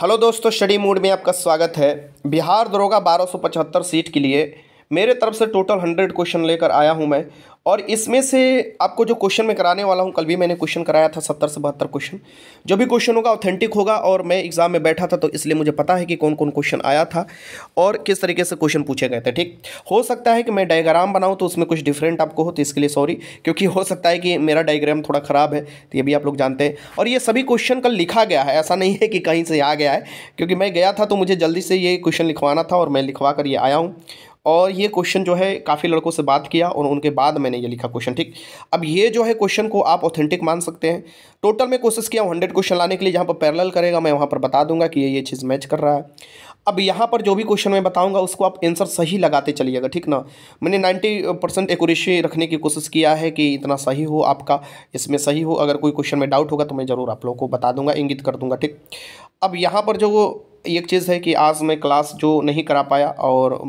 Hello दोस्तों study mood में आपका स्वागत है बिहार दरोगा 1275 सीट के लिए मेरे तरफ से टोटल हंड्रेड क्वेश्चन लेकर आया हूँ मैं और इसमें से आपको जो क्वेश्चन मैं कराने वाला हूँ कल भी मैंने क्वेश्चन कराया था सत्तर से बहत्तर क्वेश्चन जो भी क्वेश्चन होगा ऑथेंटिक होगा और मैं एग्ज़ाम में बैठा था तो इसलिए मुझे पता है कि कौन कौन क्वेश्चन आया था और किस तरीके से क्वेश्चन पूछे गए थे ठीक हो सकता है कि मैं डायग्राम बनाऊँ तो उसमें कुछ डिफरेंट आपको हो तो इसके लिए सॉरी क्योंकि हो सकता है कि मेरा डायग्राम थोड़ा ख़राब है तो ये भी आप लोग जानते हैं और ये सभी क्वेश्चन कल लिखा गया है ऐसा नहीं है कि कहीं से आ गया है क्योंकि मैं गया था तो मुझे जल्दी से ये क्वेश्चन लिखवाना था और मैं लिखवा कर ये आया हूँ और ये क्वेश्चन जो है काफ़ी लड़कों से बात किया और उनके बाद मैंने ये लिखा क्वेश्चन ठीक अब ये जो है क्वेश्चन को आप ऑथेंटिक मान सकते हैं टोटल मैं कोशिश किया हूँ हंड्रेड क्वेश्चन लाने के लिए जहाँ पर पैरल करेगा मैं वहाँ पर बता दूंगा कि ये ये चीज़ मैच कर रहा है अब यहाँ पर जो भी क्वेश्चन मैं बताऊँगा उसको आप आंसर सही लगाते चलिएगा ठीक ना मैंने नाइन्टी परसेंट एक्यूरेसी रखने की कोशिश किया है कि इतना सही हो आपका इसमें सही हो अगर कोई क्वेश्चन में डाउट होगा तो मैं ज़रूर आप लोगों को बता दूंगा इंगित कर दूंगा ठीक अब यहाँ पर जो एक चीज़ है कि आज मैं क्लास जो नहीं करा पाया और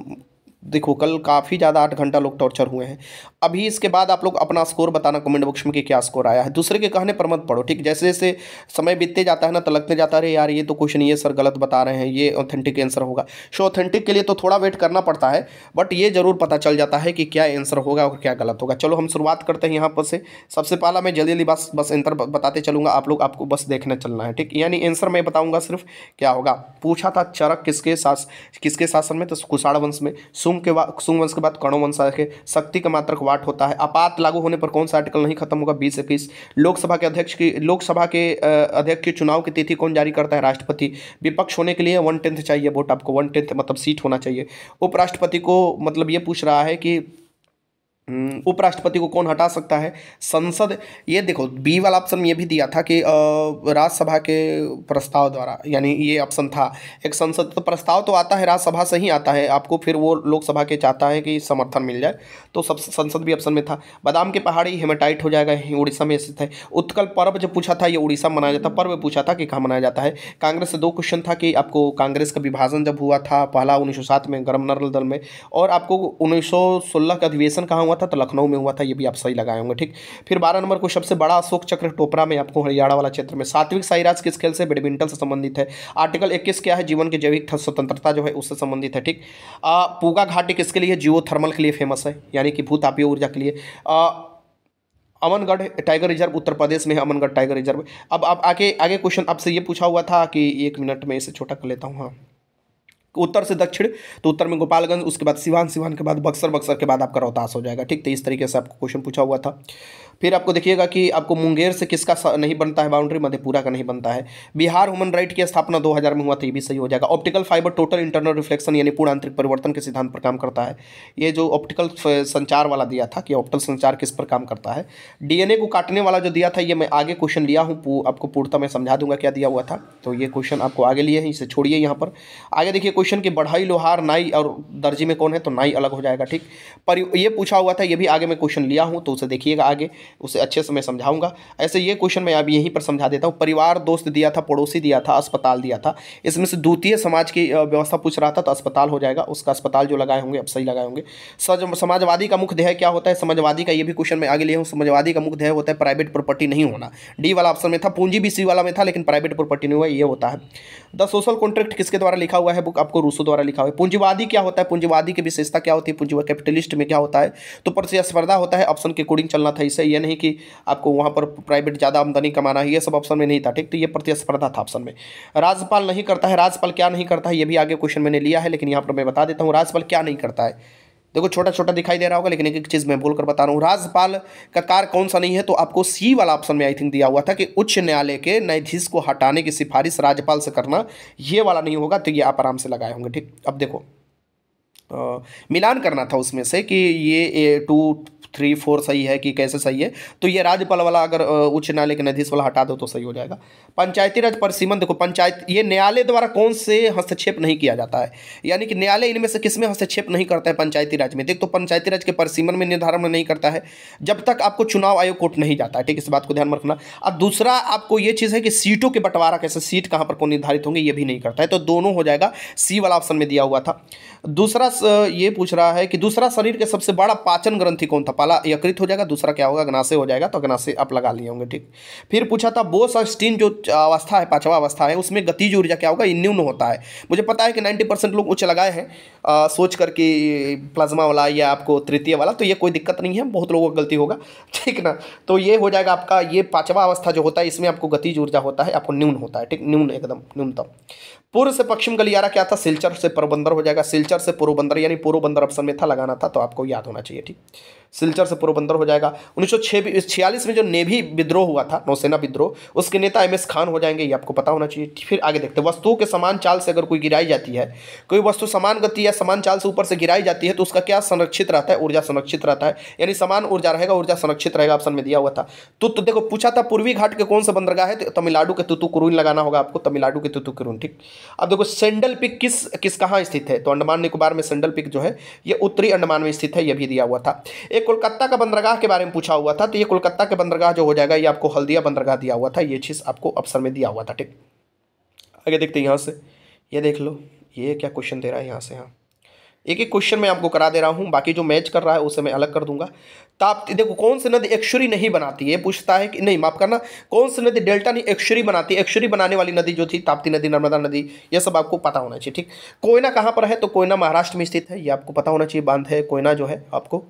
देखो कल काफ़ी ज़्यादा आठ घंटा लोग टॉर्चर हुए हैं अभी इसके बाद आप लोग अपना स्कोर बताना कमेंट बॉक्स में कि क्या स्कोर आया है दूसरे के कहने पर मत पढ़ो ठीक जैसे जैसे समय बीतते जाता है ना तो लगते जाता है यार ये तो क्वेश्चन ये सर गलत बता रहे हैं ये ऑथेंटिक आंसर होगा सो ऑथेंटिक के लिए तो थोड़ा वेट करना पड़ता है बट ये ज़रूर पता चल जाता है कि क्या आंसर होगा और क्या गलत होगा चलो हम शुरुआत करते हैं यहाँ पर से सबसे पहला मैं जल्दी जल्दी बस बस आंसर बताते चलूँगा आप लोग आपको बस देखने चलना है ठीक यानी आंसर मैं बताऊँगा सिर्फ क्या होगा पूछा था चरक किसके शास किसके शासन में तो कुषाण वंश में सुम के बाद सुम वंश के बाद कणो वंश आके शक्ति का मात्रक वाट होता है आपात लागू होने पर कौन सा आर्टिकल नहीं खत्म होगा बीस इक्कीस लोकसभा के अध्यक्ष की लोकसभा के अध्यक्ष के चुनाव की तिथि कौन जारी करता है राष्ट्रपति विपक्ष होने के लिए वन टेंथ चाहिए वोट आपको वन टेंथ मतलब सीट होना चाहिए उपराष्ट्रपति को मतलब ये पूछ रहा है कि हम्म। उपराष्ट्रपति को कौन हटा सकता है संसद ये देखो बी वाला ऑप्शन ये भी दिया था कि राज्यसभा के प्रस्ताव द्वारा यानी ये ऑप्शन था एक संसद तो प्रस्ताव तो आता है राज्यसभा से ही आता है आपको फिर वो लोकसभा के चाहता है कि समर्थन मिल जाए तो सब संसद भी ऑप्शन में था बादाम के पहाड़ी हेमाटाइट हो जाएगा उड़ीसा में स्थित है उत्कल पर्व जब पूछा था ये उड़ीसा मनाया जाता पर्व पूछा था कि कहाँ मनाया जाता है कांग्रेस से दो क्वेश्चन था कि आपको कांग्रेस का विभाजन जब हुआ था पहला उन्नीस में गर्मनरल दल में और आपको उन्नीस का अधिवेशन कहाँ हुआ था तो लखनऊ में हुआ था ये भी आप सही लगाए होंगे ठीक फिर बारह नंबर को सबसे बड़ा अशोक चक्र टोपरा में आपको हरियाणा वाला क्षेत्र में सात्विक साईराज किस खेल से बैडमिंटन से संबंधित है आर्टिकल इक्कीस क्या है जीवन के जैविक स्वतंत्रता जो है उससे संबंधित है ठीक पूगा घाटी किसके लिए जियो थर्मल के लिए फेमस है यानी कि भूतापीय ऊर्जा के लिए अमनगढ़ टाइगर रिजर्व उत्तर प्रदेश में है अमनगढ़ टाइगर रिजर्व अब आप आगे आगे क्वेश्चन आपसे ये पूछा हुआ था कि एक मिनट में इसे छोटा कर लेता हूँ हाँ उत्तर से दक्षिण तो उत्तर में गोपालगंज उसके बाद सिवान सिवान के बाद बक्सर बक्सर के बाद आपका रोहतास हो जाएगा ठीक तो इस तरीके से आपको क्वेश्चन पूछा हुआ था फिर आपको देखिएगा कि आपको मुंगेर से किसका नहीं बनता है बाउंड्री मधेपुरा का नहीं बनता है बिहार ह्यूमन राइट की स्थापना 2000 में हुआ था तो ये भी सही हो जाएगा optical fibre total internal reflection यानी पूर्ण आंतरिक परिवर्तन के सिद्धांत पर काम करता है ये जो ऑप्टिकल संचार वाला दिया था कि ऑप्टिकल संचार किस पर काम करता है डीएनए को काटने वाला जो दिया था ये मैं आगे क्वेश्चन लिया हूँ आपको पूर्णता मैं समझा दूंगा क्या दिया हुआ था तो ये क्वेश्चन आपको आगे लिए हैं इसे छोड़िए यहाँ पर आगे देखिए क्वेश्चन की बढ़ाई लोहार नाई और दर्जी में कौन है तो नाई अलग हो जाएगा ठीक पर ये पूछा हुआ था ये भी आगे मैं क्वेश्चन लिया हूँ तो उसे देखिएगा आगे उसे अच्छे से मैं समझाऊंगा ऐसे ये क्वेश्चन मैं अब यहीं पर समझा देता हूँ परिवार दोस्त दिया था पड़ोसी दिया था अस्पताल दिया था इसमें से द्वितीय समाज की व्यवस्था पूछ रहा था तो अस्पताल हो जाएगा उसका अस्पताल जो लगाए होंगे अब सही लगाए होंगे समाजवादी का मुख्य ध्येय क्या होता है समाजवादी का ये भी क्वेश्चन मैं आगे लिया हूँ समाजवादी का मुख्य ध्येय होता है प्राइवेट प्रॉपर्टी नहीं होना डी वाला ऑप्शन में था पूंजी भी सी वाला में था लेकिन प्राइवेट प्रॉपर्टी नहीं हुआ ये होता है द सोशल कॉन्ट्रैक्ट किसके द्वारा लिखा हुआ है बुक आपको रूसो द्वारा लिखा हुआ है पूंजीवादी क्या होता है पूंजीवादी की विशेषता क्या होती है पूंजी कैपिटलिस्ट में क्या होता है तो प्रतिस्पर्धा होता है ऑप्शन के अकॉर्डिंग चलना था इसे ये यह नहीं कि आपको वहाँ पर प्राइवेट ज़्यादा आमदनी कमाना है ये सब ऑप्शन में नहीं था ठीक तो ये प्रतिस्पर्धा था ऑप्शन में राज्यपाल नहीं करता है राज्यपाल क्या नहीं करता है ये भी आगे क्वेश्चन मैंने लिया है लेकिन यहाँ पर मैं बता देता हूँ राज्यपाल क्या नहीं करता है देखो छोटा छोटा दिखाई दे रहा होगा लेकिन एक एक चीज़ मैं बोलकर बता रहा हूँ राज्यपाल का कार्य कौन सा नहीं है तो आपको सी वाला ऑप्शन में आई थिंक दिया हुआ था कि उच्च न्यायालय के न्यायाधीश को हटाने की सिफारिश राज्यपाल से करना ये वाला नहीं होगा तो ये आप आराम से लगाए होंगे ठीक अब देखो आ, मिलान करना था उसमें से कि ये टू थ्री फोर सही है कि कैसे सही है तो ये राज्यपाल वाला अगर उच्च न्यायालय के न्यायाधीश वाला हटा दो तो सही हो जाएगा पंचायती राज परिसीमन देखो पंचायत ये न्यायालय द्वारा कौन से हस्तक्षेप नहीं किया जाता है यानी कि न्यायालय इनमें से किसमें हस्तक्षेप नहीं करता है पंचायती राज में देख तो पंचायती राज के परिसीमन में निर्धारण नहीं करता है जब तक आपको चुनाव आयोग कोर्ट नहीं जाता है ठीक इस बात को ध्यान में रखना और दूसरा आपको ये चीज़ है कि सीटों के बंटवारा कैसे सीट कहाँ पर कौन निर्धारित होंगे ये भी नहीं करता है तो दोनों हो जाएगा सी वाला ऑप्शन में दिया हुआ था दूसरा ये पूछ रहा है कि दूसरा शरीर के सबसे बड़ा पाचन ग्रंथि कौन था पहला यकृत हो जाएगा दूसरा क्या होगा अग्नाशय हो जाएगा तो अग्नाशय आप लगा लिए होंगे ठीक फिर पूछा था बोस और स्टीन जो अवस्था है पाँचवा अवस्था है उसमें गतिज ऊर्जा क्या होगा न्यून होता है मुझे पता है कि नाइन्टी परसेंट लोग उच्च लगाए हैं सोच करके प्लाज्मा वाला या आपको तृतीय वाला तो ये कोई दिक्कत नहीं है बहुत लोगों का गलती होगा ठीक ना तो ये हो जाएगा आपका ये पाँचवा अवस्था जो होता है इसमें आपको गतिज ऊर्जा होता है आपको न्यून होता है ठीक न्यून एकदम न्यूनतम पूर्व से पश्चिम गलियारा क्या था सिलचर से पोरबंदर हो जाएगा सिलचर से पूर्व बंदर यानी पूर्व बंदर ऑप्शन में था लगाना था तो आपको याद होना चाहिए ठीक सिलचर से पोरबंदर हो जाएगा उन्नीस छियालीस में जो नेवी विद्रोह हुआ था नौसेना विद्रोह उसके नेता एम एस खान हो जाएंगे ये आपको पता होना चाहिए फिर आगे देखते हैं वस्तुओं के समान चाल से अगर कोई गिराई जाती है कोई वस्तु समान गति या समान चाल से ऊपर से गिराई जाती है तो उसका क्या संरक्षित रहता है ऊर्जा संरक्षित रहता है यानी समान ऊर्जा रहेगा ऊर्जा संरक्षित रहेगा ऑप्शन में दिया हुआ था तो, देखो पूछा था पूर्वी घाट के कौन सा बंदरगाह है तो तमिलनाडु के कुरून लगाना होगा आपको तमिलनाडु के कुरून ठीक अब देखो सेंडल पिक किस किस कहाँ स्थित है तो अंडमान निकोबार में सेंडल पिक जो है ये उत्तरी अंडमान में स्थित है यह भी दिया हुआ था एक कोलकाता का बंदरगाह के बारे में पूछा हुआ था तो ये कोलकाता का बंदरगाह जो हो जाएगा ये आपको हल्दिया बंदरगाह दिया हुआ था ये चीज़ आपको ऑप्शन में दिया हुआ था ठीक आगे देखते हैं यहाँ से ये देख लो ये क्या क्वेश्चन दे रहा है यहाँ से यहाँ एक एक क्वेश्चन मैं आपको करा दे रहा हूँ बाकी जो मैच कर रहा है उसे मैं अलग कर दूंगा ताप्ती तो देखो कौन सी नदी एक्शुरी नहीं बनाती है पूछता है कि नहीं माफ करना कौन सी नदी डेल्टा नहीं एक्शुरी बनाती है एक्शुरी बनाने वाली नदी जो थी ताप्ती नदी नर्मदा नदी यह सब आपको पता होना चाहिए ठीक कोयना कहाँ पर है तो कोयना महाराष्ट्र में स्थित है ये आपको पता होना चाहिए बांध है कोयना जो है आपको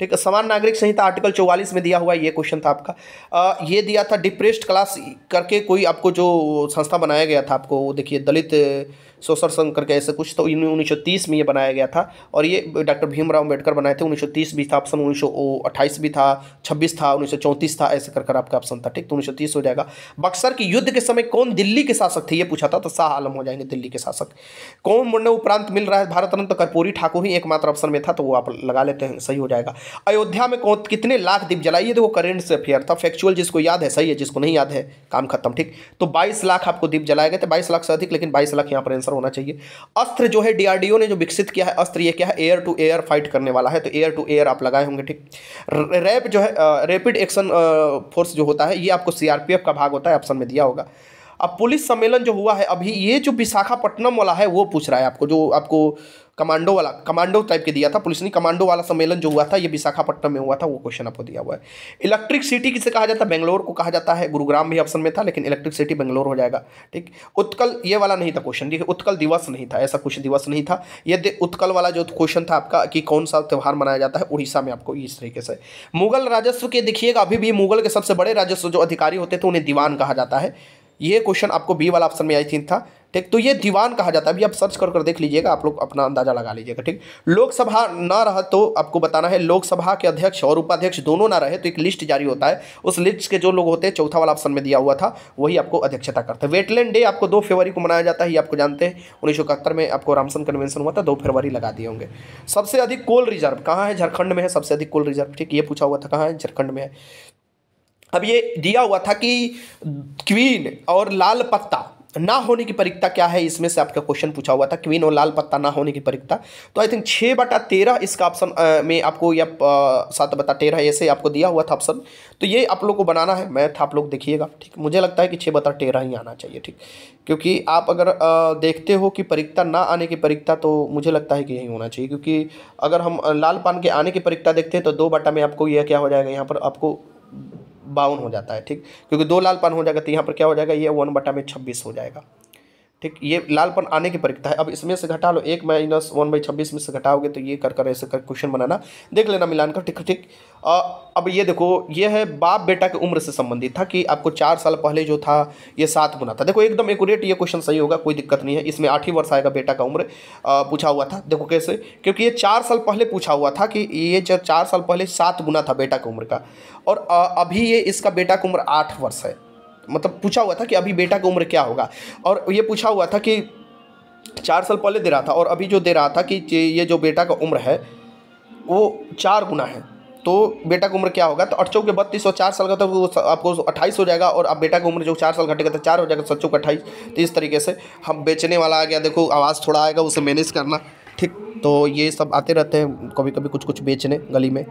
ठीक है समान नागरिक संहिता आर्टिकल चौवालीस में दिया हुआ है ये क्वेश्चन था आपका आ, ये दिया था डिप्रेस्ड क्लास करके कोई आपको जो संस्था बनाया गया था आपको देखिए दलित सोशल संघ करके ऐसे कुछ तो सौ उन्नीस में ये बनाया गया था और ये डॉक्टर भीमराव अम्बेडकर बनाए थे उन्नीस भी था ऑप्शन उन्नीस भी था छब्बीस था उन्नीस था ऐसे कर आपका ऑप्शन था ठीक तो उन्नीस हो जाएगा बक्सर के युद्ध के समय कौन दिल्ली के शासक थे ये पूछा था तो शाह आलम हो जाएंगे दिल्ली के शासक कौन मुंडे उपरांत मिल रहा है भारत रन तो कर्पूरी ठाकुर ही एकमात्र ऑप्शन में था तो वो आप लगा लेते हैं सही हो जाएगा अयोध्या में कौन कितने लाख दीप जलाइए तो वो करेंट से अफेयर था फैक्चुअल जिसको याद है सही है जिसको नहीं याद है काम खत्म ठीक तो बाईस लाख आपको दीप जलाए गए थे बाईस लाख से अधिक लेकिन बाईस लाख यहाँ पर आंसर होना चाहिए अस्त्र जो है डीआरडीओ ने जो विकसित किया है अस्त्र ये क्या है एयर टू एयर फाइट करने वाला है तो एयर टू एयर आप लगाए होंगे ठीक रैप जो है रैपिड एक्शन फोर्स जो होता है ये आपको सीआरपीएफ का भाग होता है ऑप्शन में दिया होगा अब पुलिस सम्मेलन जो हुआ है अभी ये जो विशाखापट्टनम वाला है वो पूछ रहा है आपको जो आपको कमांडो वाला कमांडो टाइप के दिया था पुलिस ने कमांडो वाला सम्मेलन जो हुआ था ये विशाखापट्टनम में हुआ था वो क्वेश्चन आपको दिया हुआ है इलेक्ट्रिक सिटी किसे कहा जाता है बेंगलोर को कहा जाता है गुरुग्राम भी ऑप्शन में था लेकिन इलेक्ट्रिक सिटी बेंगलोर हो जाएगा ठीक उत्कल ये वाला नहीं था क्वेश्चन देखिए उत्कल दिवस नहीं था ऐसा कुछ दिवस नहीं था यदि उत्कल वाला जो क्वेश्चन था आपका कि कौन सा त्यौहार मनाया जाता है उड़ीसा में आपको इस तरीके से मुगल राजस्व के देखिएगा अभी भी मुगल के सबसे बड़े राजस्व जो अधिकारी होते थे तो उन्हें दीवान कहा जाता है ये क्वेश्चन आपको बी वाला ऑप्शन में आई थिंक था ठीक तो ये दीवान कहा जाता है अभी आप सर्च कर कर देख लीजिएगा आप लोग अपना अंदाजा लगा लीजिएगा ठीक लोकसभा ना रहा तो आपको बताना है लोकसभा के अध्यक्ष और उपाध्यक्ष दोनों ना रहे तो एक लिस्ट जारी होता है उस लिस्ट के जो लोग होते हैं चौथा वाला ऑप्शन में दिया हुआ था वही आपको अध्यक्षता करते हैं वेटलैंड डे आपको दो फरवरी को मनाया जाता है ये आपको जानते हैं उन्नीस में आपको रामसन कन्वेंशन हुआ था दो फरवरी लगा दिए होंगे सबसे अधिक कोल रिजर्व कहाँ है झारखंड में है सबसे अधिक कोल रिजर्व ठीक ये पूछा हुआ था कहाँ है झारखंड में है अब ये दिया हुआ था कि क्वीन और लाल पत्ता ना होने की परीक्षा क्या है इसमें से आपका क्वेश्चन पूछा हुआ था क्वीन और लाल पत्ता ना होने की परीक्षा तो आई थिंक छः बटा तेरह इसका ऑप्शन में आपको या सात बटा तेरह ऐसे आपको दिया हुआ था ऑप्शन तो ये आप लोग को बनाना है मैथ आप लोग देखिएगा ठीक मुझे लगता है कि छः बटा तेरह ही आना चाहिए ठीक क्योंकि आप अगर आ, देखते हो कि परीक्षा ना आने की परीक्षा तो मुझे लगता है कि यही होना चाहिए क्योंकि अगर हम लाल पान के आने की परीक्षा देखते हैं तो दो बटा में आपको यह क्या हो जाएगा यहाँ पर आपको बावन हो जाता है ठीक क्योंकि दो लाल पान हो जाएगा तो यहाँ पर क्या हो जाएगा ये वन बटा में छब्बीस हो जाएगा ठीक ये लालपन आने की परीक्षा है अब इसमें से घटा लो एक माइनस वन बाई छब्बीस में से घटाओगे तो ये कर कर ऐसे कर क्वेश्चन बनाना देख लेना मिलान कर ठीक ठीक अब ये देखो ये है बाप बेटा की उम्र से संबंधित था कि आपको चार साल पहले जो था ये सात गुना था देखो एकदम एकूरेट ये क्वेश्चन सही होगा कोई दिक्कत नहीं है इसमें आठ ही वर्ष आएगा बेटा का उम्र पूछा हुआ था देखो कैसे क्योंकि ये चार साल पहले पूछा हुआ था कि ये चार साल पहले सात गुना था बेटा की उम्र का और अभी ये इसका बेटा की उम्र आठ वर्ष है मतलब पूछा हुआ था कि अभी बेटा की उम्र क्या होगा और ये पूछा हुआ था कि चार साल पहले दे रहा था और अभी जो दे रहा था कि ये जो बेटा का उम्र है वो चार गुना है तो बेटा की उम्र क्या होगा तो अट्ठौ के बत्तीस सौ चार साल का तो आपको अट्ठाईस हो जाएगा और आप बेटा की उम्र जो चार साल घटेगा तो चार हो जाएगा तो सच्चों का अट्ठाईस तो इस तरीके से हम बेचने वाला आ गया देखो आवाज़ थोड़ा आएगा उसे मैनेज करना तो ये सब आते रहते हैं कभी कभी कुछ कुछ बेचने गली में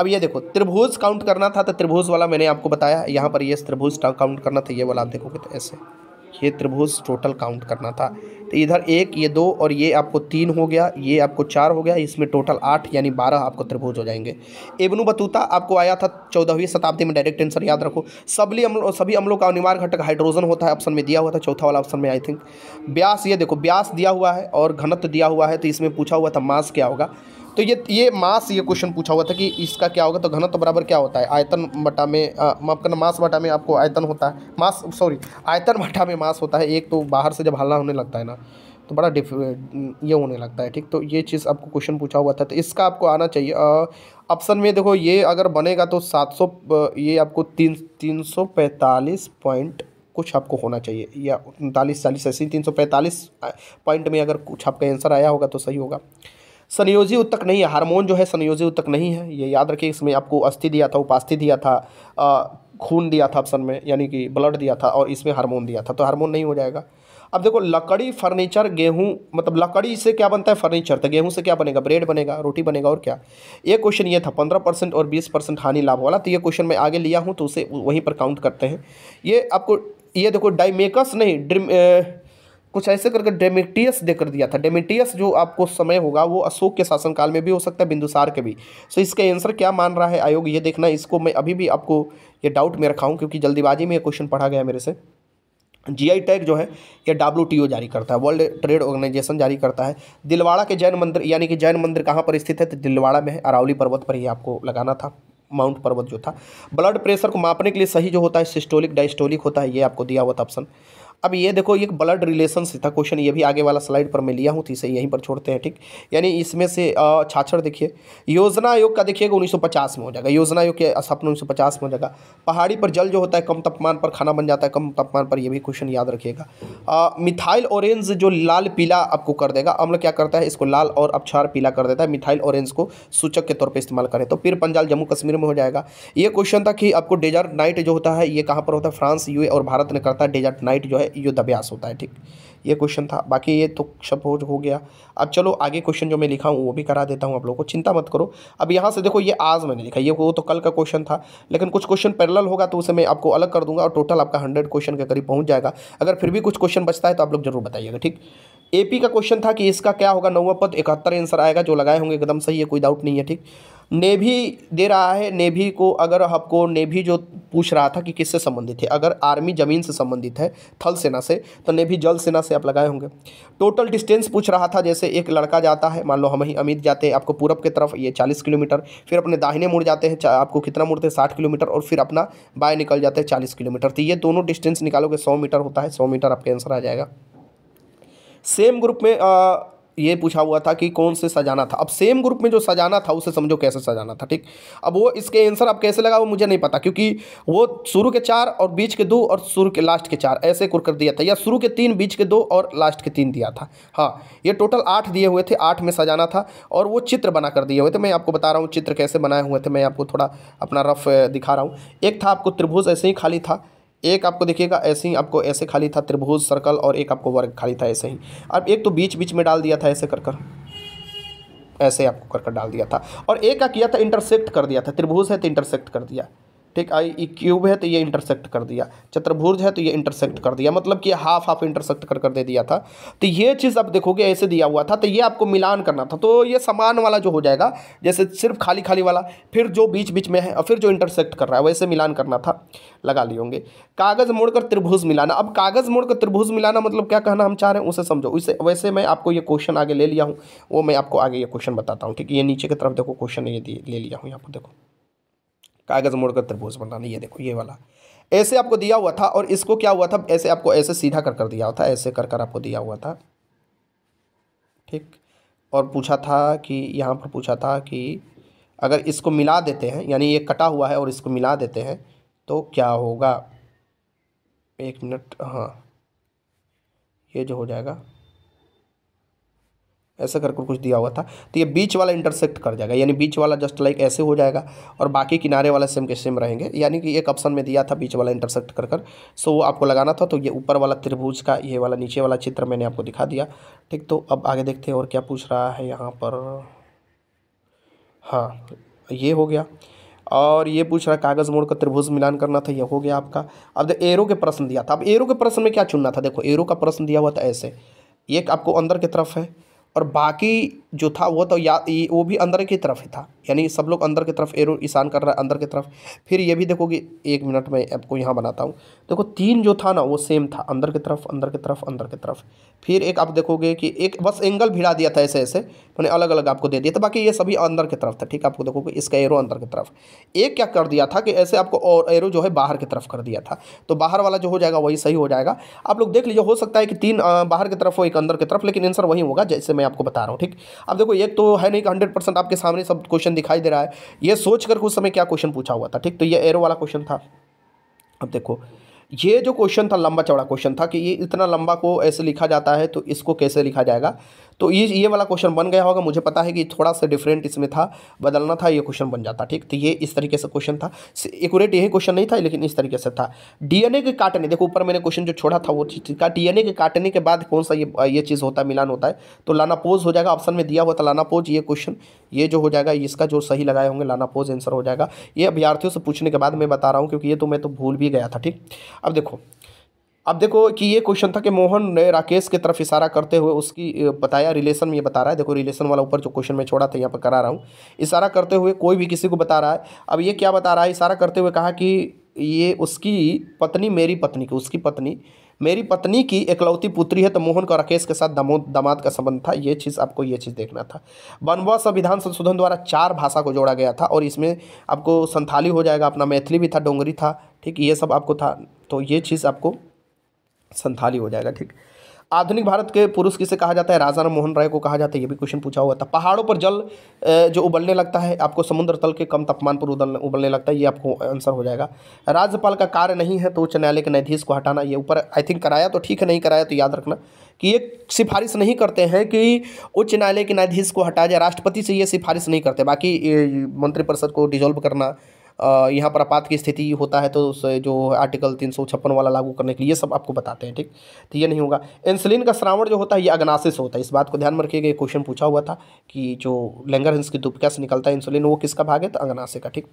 अब ये देखो त्रिभुज काउंट करना था तो त्रिभुज वाला मैंने आपको बताया यहाँ पर ये त्रिभुज काउंट करना था ये वाला आप देखोगे तो ऐसे त्रिभुज टोटल काउंट करना था तो इधर एक ये दो और ये आपको तीन हो गया ये आपको चार हो गया इसमें टोटल आठ यानी बारह आपको त्रिभुज हो जाएंगे एबनू बतूता आपको आया था चौदहवीं शताब्दी में डायरेक्ट आंसर याद रखो सभी अम्लो सभी अम्लों का अनिवार्य घटक हाइड्रोजन होता है ऑप्शन में दिया हुआ था चौथा वाला ऑप्शन में आई थिंक ब्यास ये देखो ब्यास दिया हुआ है और घनत्व दिया हुआ है तो इसमें पूछा हुआ था मास क्या होगा तो ये ये मास ये क्वेश्चन पूछा हुआ था कि इसका क्या होगा तो घनत्व तो बराबर क्या होता है आयतन बटा में माफ करना मास बटा में आपको आयतन होता है मास सॉरी आयतन बटा में मास होता है एक तो बाहर से जब हल्ला होने लगता है ना तो बड़ा डिफ ये होने लगता है ठीक तो ये चीज़ आपको क्वेश्चन पूछा हुआ था तो इसका आपको आना चाहिए ऑप्शन में देखो ये अगर बनेगा तो सात ये आपको तीन तीन सौ पैंतालीस पॉइंट कुछ आपको होना चाहिए या उनतालीस चालीस ऐसी तीन सौ पैंतालीस पॉइंट में अगर कुछ आपका आंसर आया होगा तो सही होगा संयोजी उत्तक नहीं है हार्मोन जो है संयोजी उत्तक नहीं है ये याद रखिए इसमें आपको अस्थि दिया था उपास्थि दिया था खून दिया था ऑप्शन में यानी कि ब्लड दिया था और इसमें हार्मोन दिया था तो हार्मोन नहीं हो जाएगा अब देखो लकड़ी फर्नीचर गेहूं मतलब लकड़ी से क्या बनता है फर्नीचर तो गेहूं से क्या बनेगा ब्रेड बनेगा रोटी बनेगा और क्या ये क्वेश्चन ये था पंद्रह परसेंट और बीस परसेंट हानि लाभ वाला तो ये क्वेश्चन मैं आगे लिया हूँ तो उसे वहीं पर काउंट करते हैं ये आपको ये देखो डाइमेकस नहीं ड्रिम कुछ ऐसे करके डेमिटियस देकर दिया था डेमिटियस जो आपको समय होगा वो अशोक के शासनकाल में भी हो सकता है बिंदुसार के भी सो इसका आंसर क्या मान रहा है आयोग ये देखना इसको मैं अभी भी आपको ये डाउट में रखा हूँ क्योंकि जल्दीबाजी में ये क्वेश्चन पढ़ा गया मेरे से जीआई टैग जो है यह डब्ल्यू जारी करता है वर्ल्ड ट्रेड ऑर्गेनाइजेशन जारी करता है दिलवाड़ा के जैन मंदिर यानी कि जैन मंदिर कहाँ पर स्थित है तो दिलवाड़ा में है अरावली पर्वत पर ही आपको लगाना था माउंट पर्वत जो था ब्लड प्रेशर को मापने के लिए सही जो होता है सिस्टोलिक डाइस्टोलिक होता है ये आपको दिया हुआ था ऑप्शन अब ये देखो ये ब्लड रिलेशन था क्वेश्चन ये भी आगे वाला स्लाइड पर मैं लिया हूँ तो इसे यहीं पर छोड़ते हैं ठीक यानी इसमें से छाछड़ देखिए योजना आयोग का देखिएगा पचास में हो जाएगा योजना आयोग के स्थापना पचास में हो जाएगा पहाड़ी पर जल जो होता है कम तापमान पर खाना बन जाता है कम तापमान पर यह भी क्वेश्चन याद रखिएगा मिथाइल ऑरेंज जो लाल पीला आपको कर देगा अम्ल क्या करता है इसको लाल और अपछार पीला कर देता है मिथाइल ऑरेंज को सूचक के तौर पर इस्तेमाल करें तो पीर पंजाल जम्मू कश्मीर में हो जाएगा ये क्वेश्चन था कि आपको डेजर्ट नाइट जो होता है ये कहाँ पर होता है फ्रांस यूए और भारत ने करता है डेजर्ट नाइट जो है युद्धाभ्यास होता है ठीक ये क्वेश्चन था बाकी ये तो सब हो, हो गया अब चलो आगे क्वेश्चन जो मैं लिखा हूँ वो भी करा देता हूँ आप लोगों को चिंता मत करो अब यहाँ से देखो ये आज मैंने लिखा ये वो तो कल का क्वेश्चन था लेकिन कुछ क्वेश्चन पैरल होगा तो उसे मैं आपको अलग कर दूंगा और टोटल आपका हंड्रेड क्वेश्चन के करीब पहुँच जाएगा अगर फिर भी कुछ क्वेश्चन बचता है तो आप लोग जरूर बताइएगा ठीक एपी का क्वेश्चन था कि इसका क्या होगा नौवा पद इकहत्तर आंसर आएगा जो लगाए होंगे एकदम सही है कोई डाउट नहीं है ठीक नेवी दे रहा है नेवी को अगर आपको नेवी जो पूछ रहा था कि किससे संबंधित है अगर आर्मी ज़मीन से संबंधित है थल सेना से तो नेवी जल सेना से आप लगाए होंगे टोटल डिस्टेंस पूछ रहा था जैसे एक लड़का जाता है मान लो हम ही अमित जाते हैं आपको पूरब की तरफ ये चालीस किलोमीटर फिर अपने दाहिने मुड़ जाते हैं आपको कितना मुड़ते हैं साठ किलोमीटर और फिर अपना बाय निकल जाते हैं चालीस किलोमीटर तो ये दोनों डिस्टेंस निकालोगे सौ मीटर होता है सौ मीटर आपका आंसर आ जाएगा सेम ग्रुप में ये पूछा हुआ था कि कौन से सजाना था अब सेम ग्रुप में जो सजाना था उसे समझो कैसे सजाना था ठीक अब वो इसके आंसर अब कैसे लगा वो मुझे नहीं पता क्योंकि वो शुरू के चार और बीच के दो और शुरू के लास्ट के चार ऐसे कुर कर दिया था या शुरू के तीन बीच के दो और लास्ट के तीन दिया था हाँ ये टोटल आठ दिए हुए थे आठ में सजाना था और वो चित्र बना कर दिए हुए थे मैं आपको बता रहा हूँ चित्र कैसे बनाए हुए थे मैं आपको थोड़ा अपना रफ दिखा रहा हूँ एक था आपको त्रिभुज ऐसे ही खाली था एक आपको देखिएगा ऐसे ही आपको ऐसे खाली था त्रिभुज सर्कल और एक आपको वर्ग खाली था ऐसे ही अब एक तो बीच बीच में डाल दिया था ऐसे कर कर ऐसे आपको कर कर डाल दिया था और एक का किया था इंटरसेक्ट कर दिया था त्रिभुज है तो इंटरसेक्ट कर दिया ठीक आई क्यूब है तो ये इंटरसेक्ट कर दिया चतुर्भुज है तो ये इंटरसेक्ट कर दिया मतलब कि हाफ हाफ इंटरसेक्ट कर कर दे दिया था तो ये चीज़ आप देखोगे ऐसे दिया हुआ था तो ये आपको मिलान करना था तो ये समान वाला जो हो जाएगा जैसे सिर्फ खाली खाली वाला फिर जो बीच बीच में है और फिर जो इंटरसेक्ट कर रहा है वैसे मिलान करना था लगा लिए होंगे कागज़ मोड़कर त्रिभुज मिलाना अब कागज़ मोड़कर त्रिभुज मिलाना मतलब क्या कहना हम चाह रहे हैं उसे समझो उसे वैसे मैं आपको ये क्वेश्चन आगे ले लिया हूँ वो मैं आपको आगे ये क्वेश्चन बताता हूँ ठीक है ये नीचे की तरफ देखो क्वेश्चन ये ले लिया हूँ यहाँ पर देखो कागज़ मोड़कर तरबूज बनाना ये देखो ये वाला ऐसे आपको दिया हुआ था और इसको क्या हुआ था ऐसे आपको ऐसे सीधा कर कर दिया हुआ था ऐसे कर कर आपको दिया हुआ था ठीक और पूछा था कि यहाँ पर पूछा था कि अगर इसको मिला देते हैं यानी ये कटा हुआ है और इसको मिला देते हैं तो क्या होगा एक मिनट हाँ ये जो हो जाएगा ऐसा कर कुछ दिया हुआ था तो ये बीच वाला इंटरसेक्ट कर जाएगा यानी बीच वाला जस्ट लाइक ऐसे हो जाएगा और बाकी किनारे वाला सेम के सेम रहेंगे यानी कि एक ऑप्शन में दिया था बीच वाला इंटरसेक्ट कर कर सो वो आपको लगाना था तो ये ऊपर वाला त्रिभुज का ये वाला नीचे वाला चित्र मैंने आपको दिखा दिया ठीक तो अब आगे देखते हैं और क्या पूछ रहा है यहाँ पर हाँ ये हो गया और ये पूछ रहा कागज़ मोड़ का त्रिभुज मिलान करना था यह हो गया आपका अब एरो के प्रश्न दिया था अब एरो के प्रश्न में क्या चुनना था देखो एरो का प्रश्न दिया हुआ था ऐसे एक आपको अंदर की तरफ है और बाकी जो था वो तो या वो भी अंदर की तरफ ही था यानी सब लोग अंदर की तरफ एरो ईशान कर रहा है अंदर की तरफ फिर ये भी देखोगे एक मिनट में आपको यहाँ बनाता हूँ देखो तीन जो था ना वो सेम था अंदर की तरफ अंदर की तरफ अंदर की तरफ फिर एक आप देखोगे कि एक बस एंगल भिड़ा दिया था ऐसे ऐसे मैंने अलग अलग आपको दे दिया था बाकी ये सभी अंदर की तरफ था ठीक आपको देखोगे इसका एरो अंदर की तरफ एक क्या कर दिया था कि ऐसे आपको और एरो जो है बाहर की तरफ कर दिया था तो बाहर वाला जो हो जाएगा वही सही हो जाएगा आप लोग देख लीजिए हो सकता है कि तीन बाहर की तरफ हो एक अंदर की तरफ लेकिन आंसर वही होगा जैसे मैं आपको बता रहा हूँ ठीक अब देखो एक तो है नहीं कि हंड्रेड परसेंट आपके सामने सब क्वेश्चन दिखाई दे रहा है ये सोच कर उस समय क्या क्वेश्चन पूछा हुआ था ठीक तो ये एरो वाला क्वेश्चन था अब देखो ये जो क्वेश्चन था लंबा चौड़ा क्वेश्चन था कि ये इतना लंबा को ऐसे लिखा जाता है तो इसको कैसे लिखा जाएगा तो ये ये वाला क्वेश्चन बन गया होगा मुझे पता है कि थोड़ा सा डिफरेंट इसमें था बदलना था ये क्वेश्चन बन जाता ठीक तो ये इस तरीके से क्वेश्चन था एकट यही क्वेश्चन नहीं था लेकिन इस तरीके से था डीएनए के काटने देखो ऊपर मैंने क्वेश्चन जो छोड़ा था वो का डीएनए के काटने के बाद कौन सा ये ये चीज़ होता है मिलान होता है तो लाना पोज हो जाएगा ऑप्शन में दिया हुआ था लाना पोज ये क्वेश्चन ये जो हो जाएगा इसका जो सही लगाए होंगे लाना पोज आंसर हो जाएगा ये अभ्यार्थियों से पूछने के बाद मैं बता रहा हूँ क्योंकि ये तो मैं तो भूल भी गया था ठीक अब देखो अब देखो कि ये क्वेश्चन था कि मोहन ने राकेश की तरफ इशारा करते हुए उसकी बताया रिलेशन में ये बता रहा है देखो रिलेशन वाला ऊपर जो क्वेश्चन में छोड़ा था यहाँ पर करा रहा हूँ इशारा करते हुए कोई भी किसी को बता रहा है अब ये क्या बता रहा है इशारा करते हुए कहा कि ये उसकी पत्नी मेरी पत्नी की उसकी पत्नी मेरी पत्नी की एकलौती पुत्री है तो मोहन का राकेश के साथ दमो दामाद का संबंध था ये चीज़ आपको ये चीज़ देखना था बनवा संविधान संशोधन द्वारा चार भाषा को जोड़ा गया था और इसमें आपको संथाली हो जाएगा अपना मैथिली भी था डोंगरी था ठीक ये सब आपको था तो ये चीज़ आपको संथाली हो जाएगा ठीक आधुनिक भारत के पुरुष किसे कहा जाता है राजा राम मोहन राय को कहा जाता है ये भी क्वेश्चन पूछा हुआ था पहाड़ों पर जल जो उबलने लगता है आपको समुद्र तल के कम तापमान पर उबलने उबलने लगता है ये आपको आंसर हो जाएगा राज्यपाल का कार्य नहीं है तो उच्च न्यायालय के न्यायाधीश को हटाना ये ऊपर आई थिंक कराया तो ठीक है नहीं कराया तो याद रखना कि ये सिफारिश नहीं करते हैं कि उच्च न्यायालय के न्यायाधीश को हटाया जाए राष्ट्रपति से ये सिफारिश नहीं करते बाकी मंत्रिपरिषद को डिजोल्व करना यहाँ पर आपात की स्थिति होता है तो जो आर्टिकल तीन वाला लागू करने के लिए सब आपको बताते हैं ठीक तो ये नहीं होगा इंसुलिन का श्रावण जो होता है ये से होता है इस बात को ध्यान में रखिएगा क्वेश्चन पूछा हुआ था कि जो लेंगर हिंस की दुपिका से निकलता है इंसुलिन वो किसका भाग है तो अग्नाशय का ठीक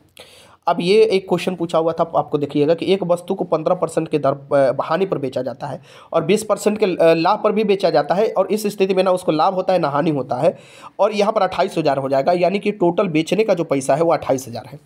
अब ये एक क्वेश्चन पूछा हुआ था आपको देखिएगा कि एक वस्तु को पंद्रह परसेंट के दर हानि पर बेचा जाता है और बीस परसेंट के लाभ पर भी बेचा जाता है और इस स्थिति में ना उसको लाभ होता है ना हानि होता है और यहाँ पर अट्ठाईस हज़ार हो जाएगा यानी कि टोटल बेचने का जो पैसा है वो अट्ठाईस हज़ार है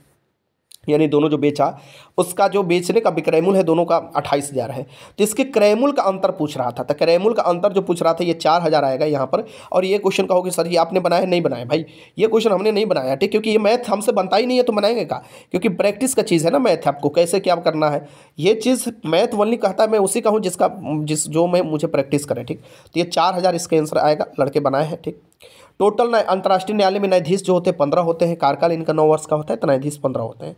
यानी दोनों जो बेचा उसका जो बेचने का विक्रय मूल्य है दोनों का अट्ठाईस हज़ार है तो इसके क्रय मूल्य का अंतर पूछ रहा था तो क्रय मूल्य का अंतर जो पूछ रहा था ये चार हज़ार आएगा यहाँ पर और ये क्वेश्चन कहोगे सर ये आपने बनाया नहीं बनाया भाई ये क्वेश्चन हमने नहीं बनाया ठीक क्योंकि ये मैथ हमसे बनता ही नहीं है तो बनाएंगे का क्योंकि प्रैक्टिस का चीज़ है ना मैथ आपको कैसे क्या करना है ये चीज़ मैथ वनली कहता है मैं उसी का हूँ जिसका जिस जो मैं मुझे प्रैक्टिस करें ठीक तो ये चार इसका आंसर आएगा लड़के बनाए हैं ठीक टोटल अंतर्राष्ट्रीय न्यायालय में न्यायाधीश जो होते हैं पंद्रह होते हैं कार्यकाल इनका नौ वर्ष का होता है तो न्यायाधीश पंद्रह होते हैं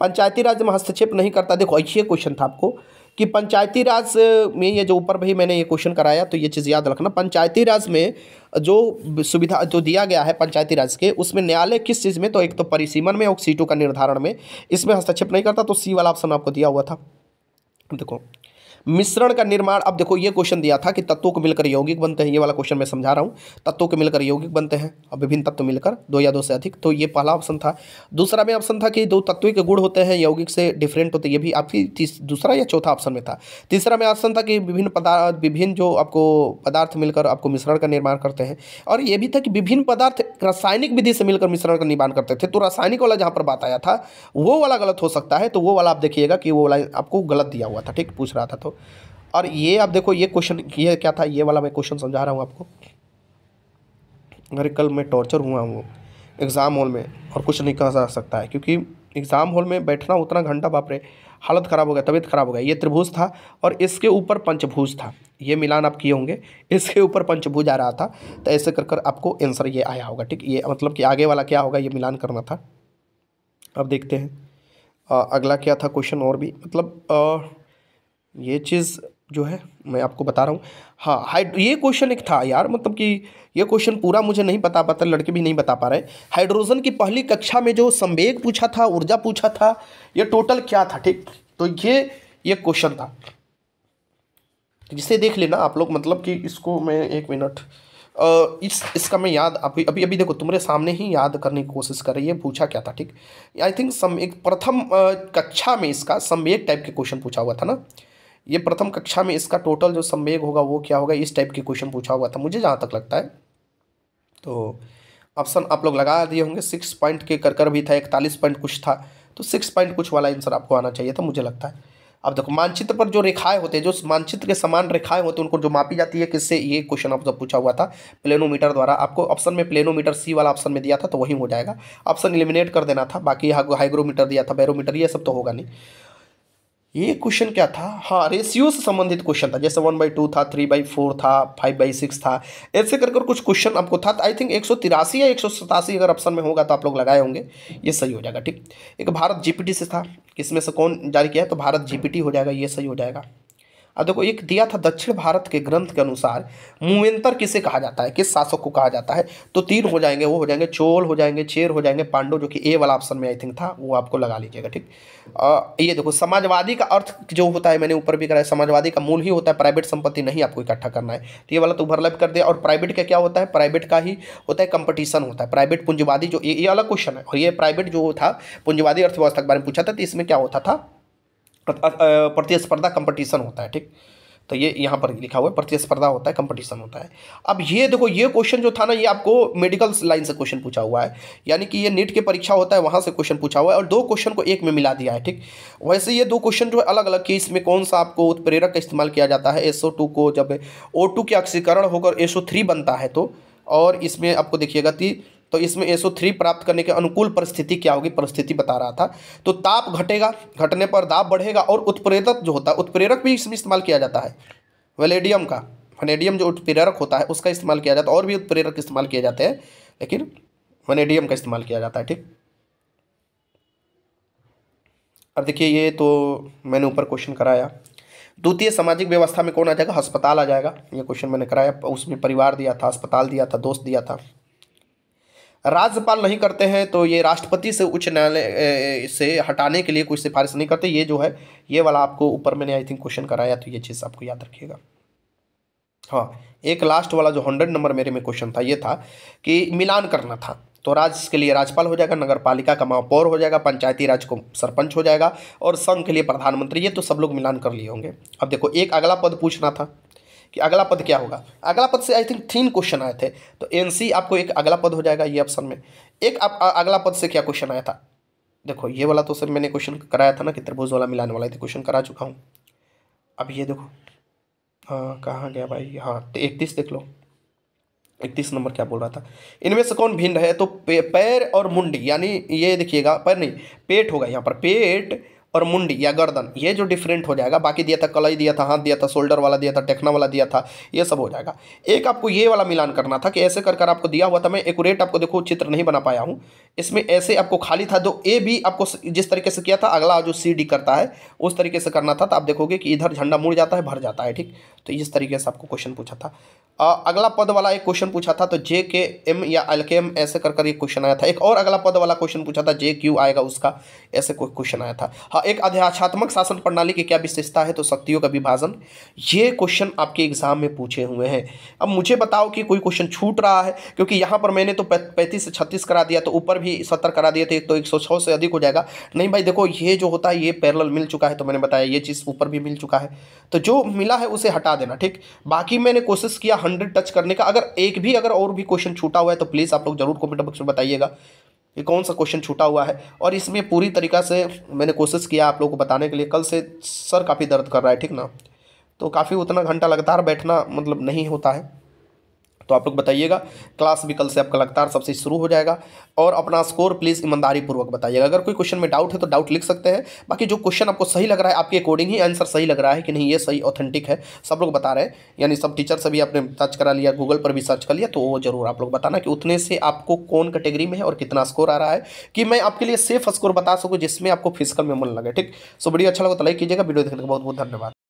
पंचायती राज में हस्तक्षेप नहीं करता देखो ऐसे क्वेश्चन था आपको कि पंचायती राज में ये जो ऊपर भी मैंने ये क्वेश्चन कराया तो ये चीज़ याद रखना पंचायती राज में जो सुविधा जो दिया गया है पंचायती राज के उसमें न्यायालय किस चीज़ में तो एक तो परिसीमन में और सीटों का निर्धारण में इसमें हस्तक्षेप नहीं करता तो सी वाला ऑप्शन आपको दिया हुआ था देखो मिश्रण का निर्माण अब देखो ये क्वेश्चन दिया था कि तत्वों को मिलकर यौगिक बनते हैं ये वाला क्वेश्चन मैं समझा रहा हूँ तत्वों को मिलकर यौगिक बनते हैं अब विभिन्न तत्व मिलकर दो या दो से अधिक तो ये पहला ऑप्शन था दूसरा में ऑप्शन था कि दो तत्व के गुण होते हैं यौगिक से डिफरेंट होते ये भी आपकी दूसरा या चौथा ऑप्शन में था तीसरा में ऑप्शन था कि विभिन्न पदार्थ विभिन्न जो आपको पदार्थ मिलकर आपको मिश्रण का निर्माण करते हैं और ये भी था कि विभिन्न पदार्थ रासायनिक विधि से मिलकर मिश्रण का निर्माण करते थे तो रासायनिक वाला जहाँ पर बात आया था वो वाला गलत हो सकता है तो वो वाला आप देखिएगा कि वो वाला आपको गलत दिया हुआ था ठीक पूछ रहा था तो और ये आप देखो ये क्वेश्चन ये क्या था ये वाला मैं क्वेश्चन समझा रहा हूँ आपको अरे कल मैं टॉर्चर हुआ हूँ एग्ज़ाम हॉल में और कुछ नहीं कहा जा सकता है क्योंकि एग्ज़ाम हॉल में बैठना उतना घंटा बापरे हालत ख़राब हो गया तबीयत ख़राब हो गया ये त्रिभुज था और इसके ऊपर पंचभुज था ये मिलान आप किए होंगे इसके ऊपर पंचभुज आ रहा था तो ऐसे कर कर आपको आंसर ये आया होगा ठीक ये मतलब कि आगे वाला क्या होगा ये मिलान करना था अब देखते हैं आ, अगला क्या था क्वेश्चन और भी मतलब आ, ये चीज़ जो है मैं आपको बता रहा हूँ हाँ हाइड ये क्वेश्चन एक था यार मतलब कि ये क्वेश्चन पूरा मुझे नहीं बता पाता लड़के भी नहीं बता पा रहे हाइड्रोजन की पहली कक्षा में जो संवेग पूछा था ऊर्जा पूछा था ये टोटल क्या था ठीक तो ये ये क्वेश्चन था जिसे देख लेना आप लोग मतलब कि इसको मैं एक मिनट इस इसका मैं याद अभी अभी अभी देखो तुम्हारे सामने ही याद करने की कोशिश कर रही है पूछा क्या था ठीक आई थिंक सम एक प्रथम कक्षा में इसका संवेग टाइप के क्वेश्चन पूछा हुआ था ना ये प्रथम कक्षा में इसका टोटल जो संवेग होगा वो क्या होगा इस टाइप के क्वेश्चन पूछा हुआ था मुझे जहाँ तक लगता है तो ऑप्शन आप लोग लगा दिए होंगे सिक्स पॉइंट के कर कर भी था इकतालीस पॉइंट कुछ था तो सिक्स पॉइंट कुछ वाला आंसर आपको आना चाहिए था मुझे लगता है अब देखो मानचित्र पर जो रेखाएं होते हैं जो मानचित्र के समान रेखाएं होते हैं उनको जो मापी जाती है किससे ये क्वेश्चन आपसे पूछा हुआ था प्लेनोमीटर द्वारा आपको ऑप्शन में प्लेनोमीटर सी वाला ऑप्शन में दिया था तो वही हो जाएगा ऑप्शन इलिमिनेट कर देना था बाकी हाइग्रोमीटर दिया था बैरोमीटर ये सब तो होगा नहीं ये क्वेश्चन क्या था हाँ रेशियो से संबंधित क्वेश्चन था जैसे वन बाई टू था थ्री बाई फोर था फाइव बाई सिक्स था ऐसे कर कुछ क्वेश्चन आपको था आई तो थिंक एक सौ तिरासी या एक सौ सतासी अगर ऑप्शन में होगा तो आप लोग लगाए होंगे ये सही हो जाएगा ठीक एक भारत जीपीटी से था इसमें से कौन जारी किया है तो भारत जीपीटी हो जाएगा ये सही हो जाएगा अब देखो एक दिया था दक्षिण भारत के ग्रंथ के अनुसार मुवेंतर किसे कहा जाता है किस शासक को कहा जाता है तो तीन हो जाएंगे वो हो जाएंगे चोल हो जाएंगे चेर हो जाएंगे पांडव जो कि ए वाला ऑप्शन में आई थिंक था वो आपको लगा लीजिएगा ठीक ये देखो समाजवादी का अर्थ जो होता है मैंने ऊपर भी कराया समाजवादी का मूल ही होता है प्राइवेट संपत्ति नहीं आपको इकट्ठा करना है तो ये वाला तो ओवरलैप कर दिया और प्राइवेट का क्या होता है प्राइवेट का ही होता है कंपटीशन होता है प्राइवेट पूंजीवादी जो ये अलग क्वेश्चन है और ये प्राइवेट जो था पूंजीवादी अर्थव्यवस्था के बारे में पूछा था तो इसमें क्या होता था प्रतिस्पर्धा कंपटीशन होता है ठीक तो ये यहाँ पर लिखा हुआ है प्रतिस्पर्धा होता है कंपटीशन होता है अब ये देखो ये क्वेश्चन जो था ना ये आपको मेडिकल लाइन से क्वेश्चन पूछा हुआ है यानी कि ये नीट के परीक्षा होता है वहाँ से क्वेश्चन पूछा हुआ है और दो क्वेश्चन को एक में मिला दिया है ठीक वैसे ये दो क्वेश्चन जो है अलग अलग कि इसमें कौन सा आपको उत्प्रेरक का इस्तेमाल किया जाता है एसओ टू को जब ओ टू के अक्षीकरण होकर एसो थ्री बनता है तो और इसमें आपको देखिएगा कि तो इसमें एसओ थ्री प्राप्त करने के अनुकूल परिस्थिति क्या होगी परिस्थिति बता रहा था तो ताप घटेगा घटने पर दाब बढ़ेगा और उत्प्रेरक जो होता है उत्प्रेरक भी इसमें इस्तेमाल किया जाता है वेलेडियम का वनेडियम जो उत्प्रेरक होता है उसका इस्तेमाल किया जाता है और भी उत्प्रेरक इस्तेमाल किए जाते हैं लेकिन वनेडियम का इस्तेमाल किया जाता है ठीक और देखिए ये तो मैंने ऊपर क्वेश्चन कराया द्वितीय सामाजिक व्यवस्था में कौन आ जाएगा अस्पताल आ जाएगा ये क्वेश्चन मैंने कराया उसमें परिवार दिया था अस्पताल दिया था दोस्त दिया था राज्यपाल नहीं करते हैं तो ये राष्ट्रपति से उच्च न्यायालय से हटाने के लिए कोई सिफारिश नहीं करते ये जो है ये वाला आपको ऊपर मैंने आई थिंक क्वेश्चन कराया तो ये चीज़ आपको याद रखिएगा हाँ एक लास्ट वाला जो हंड्रेड नंबर मेरे में क्वेश्चन था ये था कि मिलान करना था तो राज्य के लिए राज्यपाल हो जाएगा नगर पालिका का महापौर हो जाएगा पंचायती राज को सरपंच हो जाएगा और संघ के लिए प्रधानमंत्री ये तो सब लोग मिलान कर लिए होंगे अब देखो एक अगला पद पूछना था कि अगला पद क्या होगा अगला पद से आई थिंक तीन क्वेश्चन आए थे तो एन आपको एक अगला पद हो जाएगा ये ऑप्शन में एक आप अगला पद से क्या क्वेश्चन आया था देखो ये वाला तो सर मैंने क्वेश्चन कराया था ना कि त्रिभुज वाला मिलाने वाला था क्वेश्चन तो करा चुका हूँ अब ये देखो हाँ कहाँ गया भाई हाँ तो इकतीस देख लो इकतीस नंबर क्या बोल रहा था इनमें से कौन भिन्न है तो पैर और मुंडी यानी ये देखिएगा पैर नहीं पेट होगा यहाँ पर पेट और मुंडी या गर्दन ये जो डिफरेंट हो जाएगा बाकी दिया था कलाई दिया था हाथ दिया था शोल्डर वाला दिया था टेकना वाला दिया था ये सब हो जाएगा एक आपको ये वाला मिलान करना था कि ऐसे कर कर आपको दिया हुआ था मैं एकूरेट आपको देखो चित्र नहीं बना पाया हूँ इसमें ऐसे आपको खाली था जो ए भी आपको जिस तरीके से किया था अगला जो सी डी करता है उस तरीके से करना था तो आप देखोगे कि इधर झंडा मुड़ जाता है भर जाता है ठीक तो इस तरीके से आपको क्वेश्चन पूछा था अगला पद वाला एक क्वेश्चन पूछा था तो जे के एम या एल के एम ऐसे कर कर एक क्वेश्चन आया था एक और अगला पद वाला क्वेश्चन पूछा था जे क्यू आएगा उसका ऐसे कोई क्वेश्चन आया था हाँ एक अध्यात्मक शासन प्रणाली की क्या विशेषता है तो शक्तियों का विभाजन ये क्वेश्चन आपके एग्जाम में पूछे हुए हैं अब मुझे बताओ कि कोई क्वेश्चन छूट रहा है क्योंकि यहाँ पर मैंने तो पैंतीस से छत्तीस करा दिया तो ऊपर भी सत्तर करा दिए थे तो एक से अधिक हो जाएगा नहीं भाई देखो ये जो होता है ये पैरल मिल चुका है तो मैंने बताया ये चीज़ ऊपर भी मिल चुका है तो जो मिला है उसे हटा देना ठीक बाकी मैंने कोशिश किया हंड्रेड टच करने का अगर एक भी अगर और भी क्वेश्चन छूटा हुआ है तो प्लीज़ आप लोग जरूर कॉमेंट बॉक्स में बताइएगा कि कौन सा क्वेश्चन छूटा हुआ है और इसमें पूरी तरीका से मैंने कोशिश किया आप लोगों को बताने के लिए कल से सर काफ़ी दर्द कर रहा है ठीक ना तो काफ़ी उतना घंटा लगातार बैठना मतलब नहीं होता है तो आप लोग बताइएगा क्लास भी कल से आपका लगातार सबसे शुरू हो जाएगा और अपना स्कोर प्लीज़ ईमानदारीपूर्वक बताइएगा अगर कोई क्वेश्चन में डाउट है तो डाउट लिख सकते हैं बाकी जो क्वेश्चन आपको सही लग रहा है आपके अकॉर्डिंग ही आंसर सही लग रहा है कि नहीं ये सही ऑथेंटिक है सब लोग बता रहे हैं यानी सब टीचर से भी आपने सर्च करा लिया गूगल पर भी सर्च कर लिया तो वो जरूर आप लोग बताना कि उतने से आपको कौन कैटेगरी में है और कितना स्कोर आ रहा है कि मैं आपके लिए सेफ स्कोर बता सकूँ जिसमें आपको फिजिकल में मन लगे ठीक सो वीडियो अच्छा लगा तो लाइक कीजिएगा वीडियो देखने का बहुत बहुत धन्यवाद